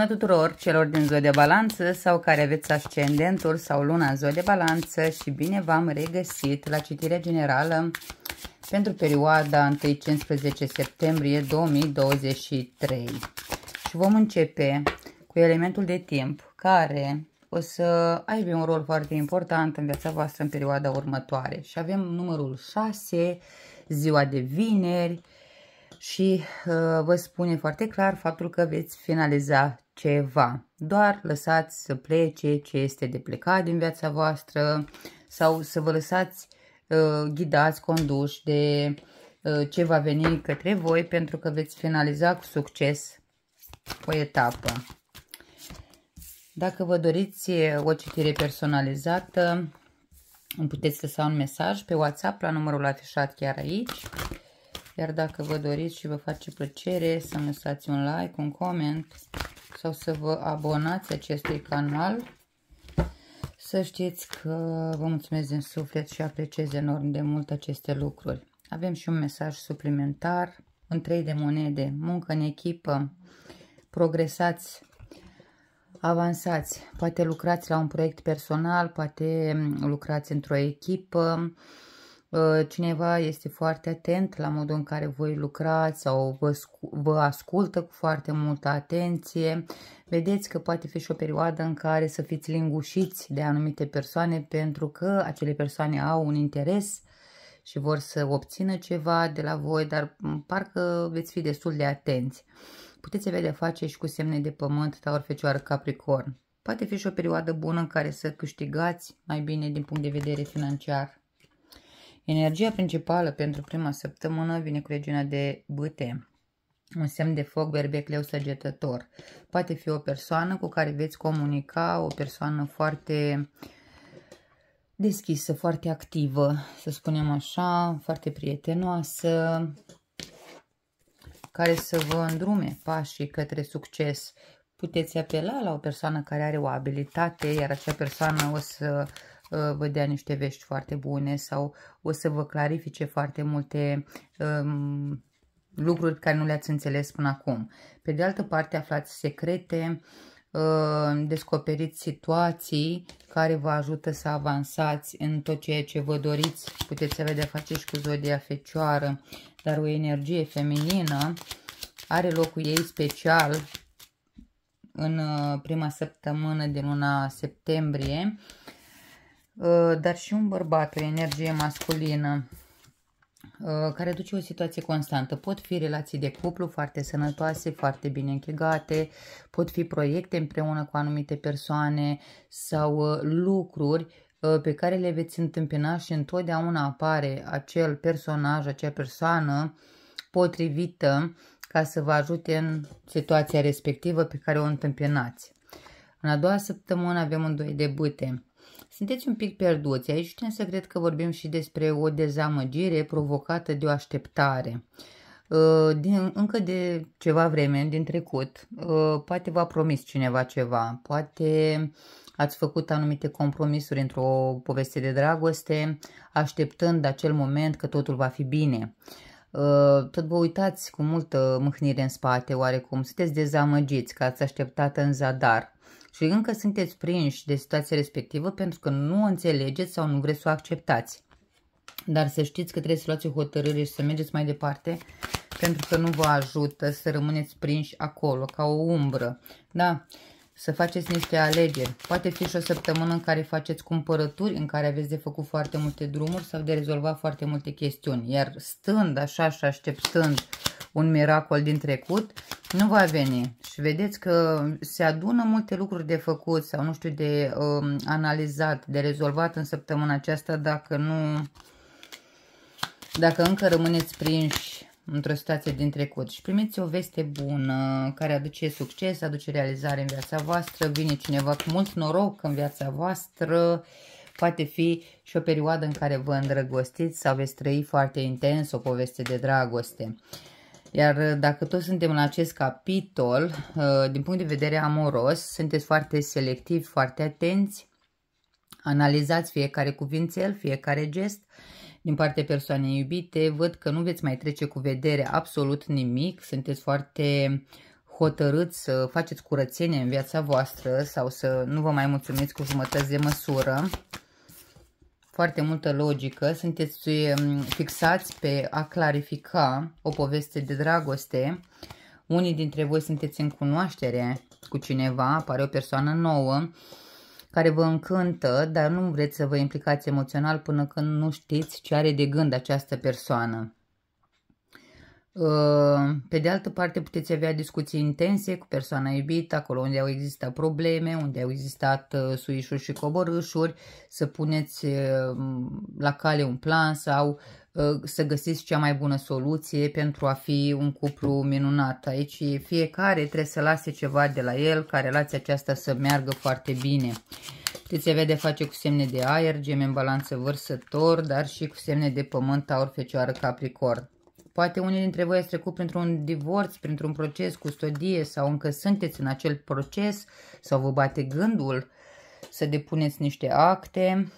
Bună tuturor celor din Zodia de balanță sau care aveți ascendentul sau luna în Zodia de balanță și bine v-am regăsit la citirea generală pentru perioada 1-15 septembrie 2023. Și vom începe cu elementul de timp care o să aibă un rol foarte important în viața voastră în perioada următoare. Și avem numărul 6, ziua de vineri, și uh, vă spune foarte clar faptul că veți finaliza ceva. Doar lăsați să plece ce este de plecat din viața voastră sau să vă lăsați uh, ghidați, conduși de uh, ce va veni către voi pentru că veți finaliza cu succes o etapă. Dacă vă doriți o citire personalizată, îmi puteți lăsa un mesaj pe WhatsApp la numărul afișat chiar aici. Iar dacă vă doriți și vă face plăcere să-mi lăsați un like, un coment, sau să vă abonați acestui canal. Să știți că vă mulțumesc din suflet și apreciez enorm de mult aceste lucruri. Avem și un mesaj suplimentar în trei de monede, muncă în echipă, progresați, avansați, poate lucrați la un proiect personal, poate lucrați într-o echipă, cineva este foarte atent la modul în care voi lucrați sau vă, vă ascultă cu foarte multă atenție. Vedeți că poate fi și o perioadă în care să fiți lingușiți de anumite persoane pentru că acele persoane au un interes și vor să obțină ceva de la voi, dar parcă veți fi destul de atenți. Puteți avea de face și cu semne de pământ, taur, fecioară, capricorn. Poate fi și o perioadă bună în care să câștigați mai bine din punct de vedere financiar. Energia principală pentru prima săptămână vine cu regiunea de băte, un semn de foc berbec, leu, săgetător. Poate fi o persoană cu care veți comunica, o persoană foarte deschisă, foarte activă, să spunem așa, foarte prietenoasă, care să vă îndrume pașii către succes. Puteți apela la o persoană care are o abilitate, iar acea persoană o să Uh, vă dea niște vești foarte bune sau o să vă clarifice foarte multe um, lucruri pe care nu le-ați înțeles până acum. Pe de altă parte, aflați secrete, uh, descoperiți situații care vă ajută să avansați în tot ceea ce vă doriți. Puteți avea de-a face și cu zodia fecioară, dar o energie feminină are locul ei special în uh, prima săptămână de luna septembrie Uh, dar și un bărbat, o energie masculină uh, care duce o situație constantă. Pot fi relații de cuplu foarte sănătoase, foarte bine închegate, pot fi proiecte împreună cu anumite persoane sau uh, lucruri pe care le veți întâmpina și întotdeauna apare acel personaj, acea persoană potrivită ca să vă ajute în situația respectivă pe care o întâmpinați. În a doua săptămână avem un doi de bute. Sunteți un pic pierduți aici, însă cred că vorbim și despre o dezamăgire provocată de o așteptare. Uh, din, încă de ceva vreme, din trecut, uh, poate v-a promis cineva ceva, poate ați făcut anumite compromisuri într-o poveste de dragoste, așteptând acel moment că totul va fi bine. Uh, tot vă uitați cu multă mâhnire în spate, oarecum, sunteți dezamăgiți că ați așteptat în zadar și încă sunteți prinși de situația respectivă pentru că nu o înțelegeți sau nu vreți să o acceptați. Dar să știți că trebuie să luați o hotărâre și să mergeți mai departe pentru că nu vă ajută să rămâneți prinși acolo, ca o umbră. Da? să faceți niște alegeri. Poate fi și o săptămână în care faceți cumpărături, în care aveți de făcut foarte multe drumuri sau de rezolvat foarte multe chestiuni. Iar stând așa și așteptând un miracol din trecut, nu va veni. Și vedeți că se adună multe lucruri de făcut sau, nu știu, de um, analizat, de rezolvat în săptămâna aceasta dacă nu... Dacă încă rămâneți prinși într-o situație din trecut și primiți o veste bună care aduce succes, aduce realizare în viața voastră, vine cineva cu mult noroc în viața voastră, poate fi și o perioadă în care vă îndrăgostiți sau veți trăi foarte intens o poveste de dragoste. Iar dacă toți suntem în acest capitol, uh, din punct de vedere amoros, sunteți foarte selectivi, foarte atenți, analizați fiecare cuvințel, fiecare gest, din partea persoanei iubite, văd că nu veți mai trece cu vedere absolut nimic, sunteți foarte hotărâți să faceți curățenie în viața voastră sau să nu vă mai mulțumiți cu jumătăți de măsură. Foarte multă logică, sunteți um, fixați pe a clarifica o poveste de dragoste. Unii dintre voi sunteți în cunoaștere cu cineva, apare o persoană nouă care vă încântă, dar nu vreți să vă implicați emoțional până când nu știți ce are de gând această persoană. Uh, pe de altă parte, puteți avea discuții intense cu persoana iubită, acolo unde au existat probleme, unde au existat uh, suișuri și coborâșuri, să puneți uh, la cale un plan sau să găsiți cea mai bună soluție pentru a fi un cuplu minunat. Aici fiecare trebuie să lase ceva de la el ca relația aceasta să meargă foarte bine. Puteți avea de face cu semne de aer, gemen în balanță vărsător, dar și cu semne de pământ, aur, fecioară, capricorn. Poate unii dintre voi ați trecut printr-un divorț, printr-un proces, custodie sau încă sunteți în acel proces sau vă bate gândul să depuneți niște acte.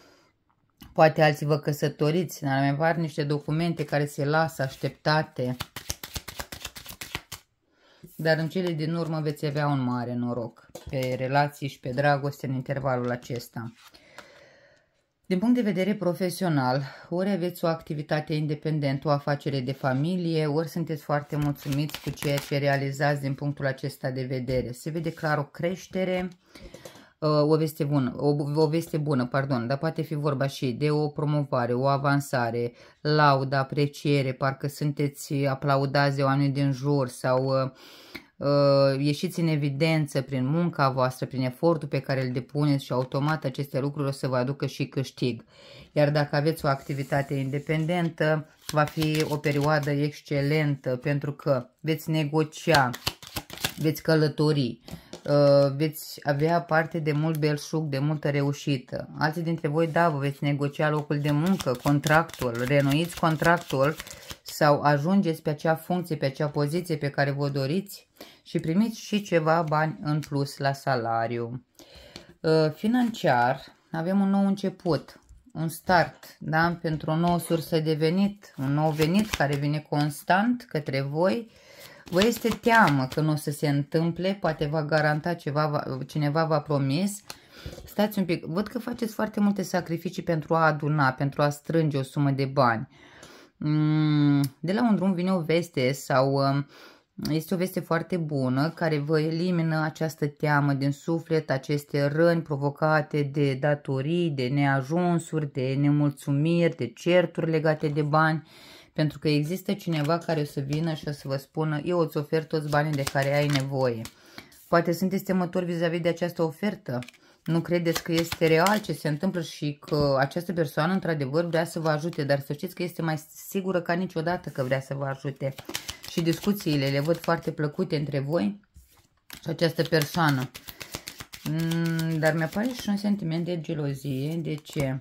Poate alții vă căsătoriți, dar mai par niște documente care se lasă așteptate. Dar în cele din urmă veți avea un mare noroc pe relații și pe dragoste în intervalul acesta. Din punct de vedere profesional, ori aveți o activitate independentă, o afacere de familie, ori sunteți foarte mulțumiți cu ceea ce realizați din punctul acesta de vedere. Se vede clar o creștere, uh, o veste bună, o, o veste bună, pardon, dar poate fi vorba și de o promovare, o avansare, lauda, apreciere, parcă sunteți aplaudați de oameni din jur sau uh, uh, ieșiți în evidență prin munca voastră, prin efortul pe care îl depuneți și automat aceste lucruri o să vă aducă și câștig. Iar dacă aveți o activitate independentă, va fi o perioadă excelentă pentru că veți negocia, veți călători, uh, veți avea parte de mult belșug, de multă reușită. Alții dintre voi, da, vă veți negocia locul de muncă, contractul, renuiți contractul sau ajungeți pe acea funcție, pe acea poziție pe care vă doriți și primiți și ceva bani în plus la salariu. Uh, financiar, avem un nou început, un start, da? pentru o nouă sursă de venit, un nou venit care vine constant către voi. Vă este teamă că nu o să se întâmple, poate va garanta ceva, cineva v-a promis. Stați un pic, văd că faceți foarte multe sacrificii pentru a aduna, pentru a strânge o sumă de bani. Mm, de la un drum vine o veste sau um, este o veste foarte bună care vă elimină această teamă din suflet, aceste răni provocate de datorii, de neajunsuri, de nemulțumiri, de certuri legate de bani, pentru că există cineva care o să vină și o să vă spună eu îți ofer toți banii de care ai nevoie. Poate sunteți temători vis-a-vis de această ofertă, nu credeți că este real ce se întâmplă și că această persoană într-adevăr vrea să vă ajute, dar să știți că este mai sigură ca niciodată că vrea să vă ajute și discuțiile le văd foarte plăcute între voi și această persoană. Mm, dar mi-apare și un sentiment de gelozie. De ce?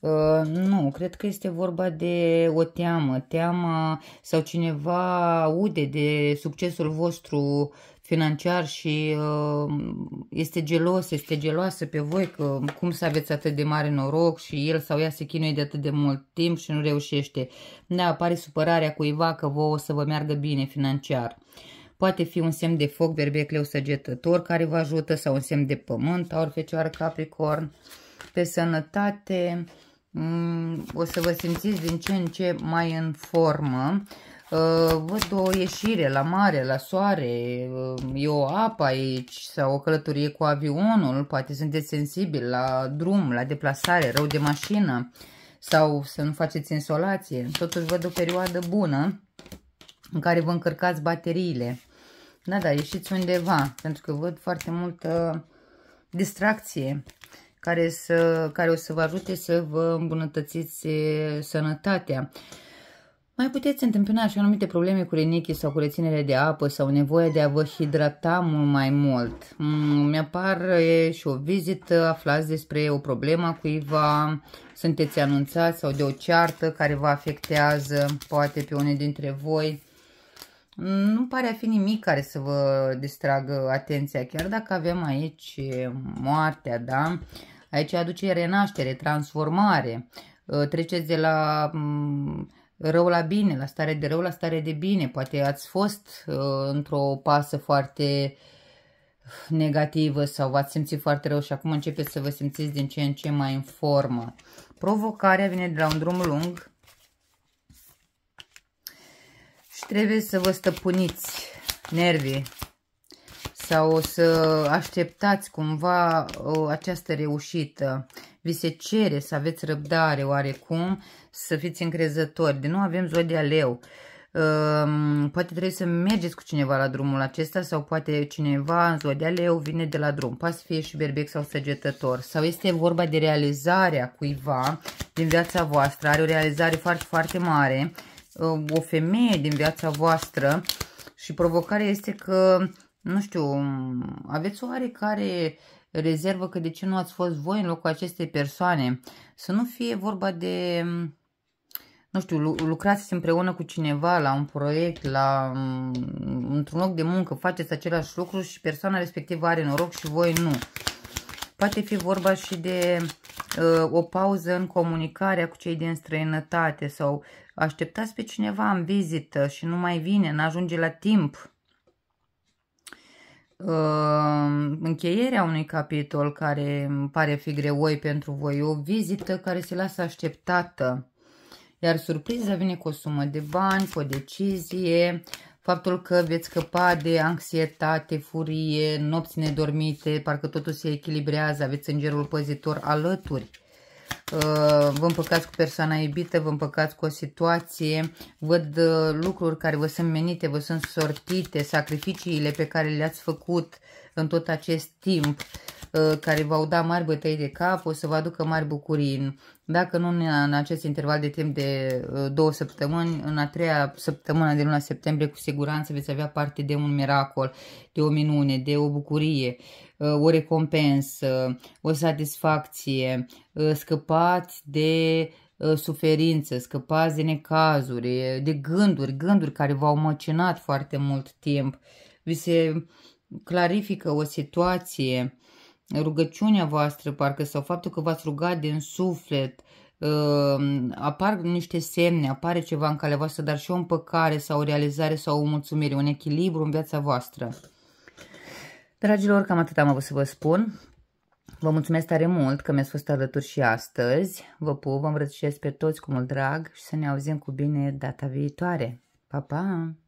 Uh, nu, cred că este vorba de o teamă. teamă sau cineva aude de succesul vostru financiar și uh, este gelos, este geloasă pe voi că cum să aveți atât de mare noroc și el sau ea se chinuie de atât de mult timp și nu reușește. Da, apare supărarea cuiva că vă o să vă meargă bine financiar. Poate fi un semn de foc, berbecleu săgetător care vă ajută sau un semn de pământ, aur, fecioară, capricorn. Pe sănătate mm, o să vă simțiți din ce în ce mai în formă văd uh, o ieșire la mare, la soare, uh, e o apă aici sau o călătorie cu avionul, poate sunteți sensibili la drum, la deplasare, rău de mașină sau să nu faceți insolație. Totuși văd o perioadă bună în care vă încărcați bateriile. Da, da, ieșiți undeva, pentru că văd foarte multă distracție care, să, care o să vă ajute să vă îmbunătățiți eh, sănătatea. Mai puteți întâmpina și anumite probleme cu rinichii sau cu reținere de apă sau nevoie de a vă hidrata mult mai mult. Mm, mi apar și o vizită, aflați despre o problemă a cuiva, sunteți anunțați sau de o ceartă care vă afectează, poate pe unii dintre voi. Nu pare a fi nimic care să vă distragă atenția, chiar dacă avem aici moartea, da? Aici aduce renaștere, transformare. Treceți de la mm, rău la bine, la stare de rău, la stare de bine. Poate ați fost uh, într-o pasă foarte negativă sau v-ați simțit foarte rău și acum începeți să vă simțiți din ce în ce mai în formă. Provocarea vine de la un drum lung și trebuie să vă stăpâniți nervii sau o să așteptați cumva această reușită. Vi se cere să aveți răbdare oarecum, să fiți încrezători. De nu avem zodia leu. Ehm, poate trebuie să mergeți cu cineva la drumul acesta sau poate cineva în zodia leu vine de la drum. Poate să fie și berbec sau săgetător. Sau este vorba de realizarea cuiva din viața voastră. Are o realizare foarte, foarte mare. Ehm, o femeie din viața voastră. Și provocarea este că nu știu, aveți oarecare rezervă că de ce nu ați fost voi în locul acestei persoane. Să nu fie vorba de, nu știu, lucrați împreună cu cineva la un proiect, la mm, într-un loc de muncă, faceți același lucru și persoana respectivă are noroc și voi nu. Poate fi vorba și de uh, o pauză în comunicarea cu cei din străinătate sau așteptați pe cineva în vizită și nu mai vine, n-ajunge la timp încheierea unui capitol care îmi pare fi greoi pentru voi, o vizită care se lasă așteptată. Iar surpriza vine cu o sumă de bani, cu o decizie, faptul că veți scăpa de anxietate, furie, nopți nedormite, parcă totul se echilibrează, aveți îngerul păzitor alături vă împăcați cu persoana iubită, vă împăcați cu o situație, văd uh, lucruri care vă sunt menite, vă sunt sortite, sacrificiile pe care le-ați făcut în tot acest timp. Uh, care v-au dat mari bătăi de cap, o să vă aducă mari bucurii. Dacă nu în acest interval de timp de uh, două săptămâni, în a treia săptămână de luna septembrie, cu siguranță veți avea parte de un miracol, de o minune, de o bucurie, uh, o recompensă, o satisfacție. Scăpați de suferință, scăpați de necazuri, de gânduri, gânduri care v-au măcinat foarte mult timp. Vi se clarifică o situație rugăciunea voastră, parcă, sau faptul că v-ați rugat din suflet, uh, apar niște semne, apare ceva în calea voastră, dar și o împăcare sau o realizare sau o mulțumire, un echilibru în viața voastră. Dragilor, cam atât am avut să vă spun. Vă mulțumesc tare mult că mi-ați fost alături și astăzi. Vă pup, vă îmbrățișez pe toți cu mult drag și să ne auzim cu bine data viitoare. Pa, pa!